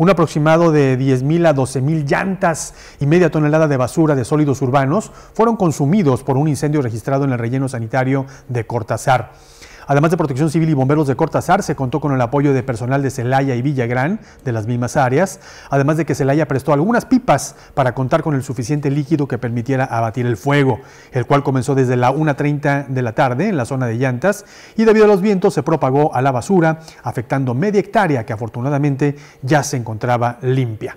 un aproximado de 10.000 a 12.000 llantas y media tonelada de basura de sólidos urbanos fueron consumidos por un incendio registrado en el relleno sanitario de Cortázar. Además de Protección Civil y Bomberos de Cortazar, se contó con el apoyo de personal de Celaya y Villagrán, de las mismas áreas, además de que Celaya prestó algunas pipas para contar con el suficiente líquido que permitiera abatir el fuego, el cual comenzó desde la 1.30 de la tarde en la zona de llantas y debido a los vientos se propagó a la basura, afectando media hectárea que afortunadamente ya se encontraba limpia.